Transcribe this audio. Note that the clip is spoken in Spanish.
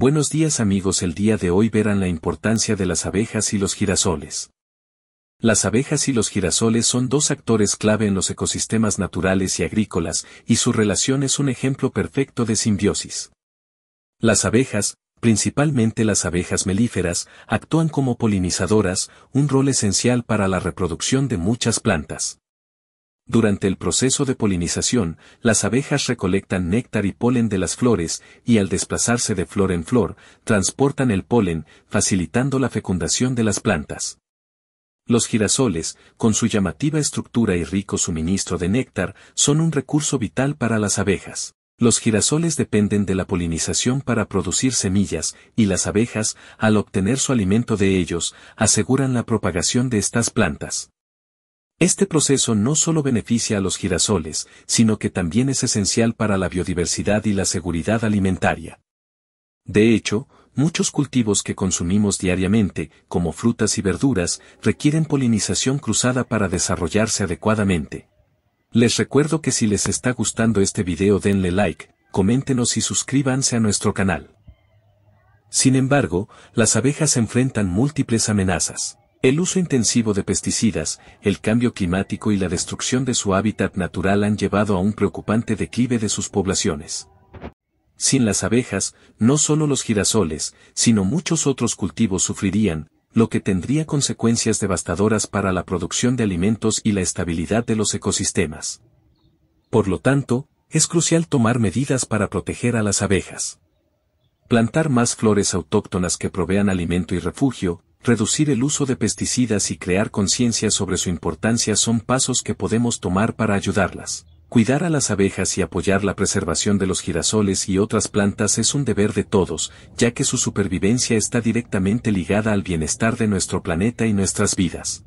Buenos días amigos, el día de hoy verán la importancia de las abejas y los girasoles. Las abejas y los girasoles son dos actores clave en los ecosistemas naturales y agrícolas, y su relación es un ejemplo perfecto de simbiosis. Las abejas, principalmente las abejas melíferas, actúan como polinizadoras, un rol esencial para la reproducción de muchas plantas. Durante el proceso de polinización, las abejas recolectan néctar y polen de las flores y al desplazarse de flor en flor, transportan el polen, facilitando la fecundación de las plantas. Los girasoles, con su llamativa estructura y rico suministro de néctar, son un recurso vital para las abejas. Los girasoles dependen de la polinización para producir semillas, y las abejas, al obtener su alimento de ellos, aseguran la propagación de estas plantas. Este proceso no solo beneficia a los girasoles, sino que también es esencial para la biodiversidad y la seguridad alimentaria. De hecho, muchos cultivos que consumimos diariamente, como frutas y verduras, requieren polinización cruzada para desarrollarse adecuadamente. Les recuerdo que si les está gustando este video denle like, coméntenos y suscríbanse a nuestro canal. Sin embargo, las abejas enfrentan múltiples amenazas. El uso intensivo de pesticidas, el cambio climático y la destrucción de su hábitat natural han llevado a un preocupante declive de sus poblaciones. Sin las abejas, no solo los girasoles, sino muchos otros cultivos sufrirían, lo que tendría consecuencias devastadoras para la producción de alimentos y la estabilidad de los ecosistemas. Por lo tanto, es crucial tomar medidas para proteger a las abejas. Plantar más flores autóctonas que provean alimento y refugio, Reducir el uso de pesticidas y crear conciencia sobre su importancia son pasos que podemos tomar para ayudarlas. Cuidar a las abejas y apoyar la preservación de los girasoles y otras plantas es un deber de todos, ya que su supervivencia está directamente ligada al bienestar de nuestro planeta y nuestras vidas.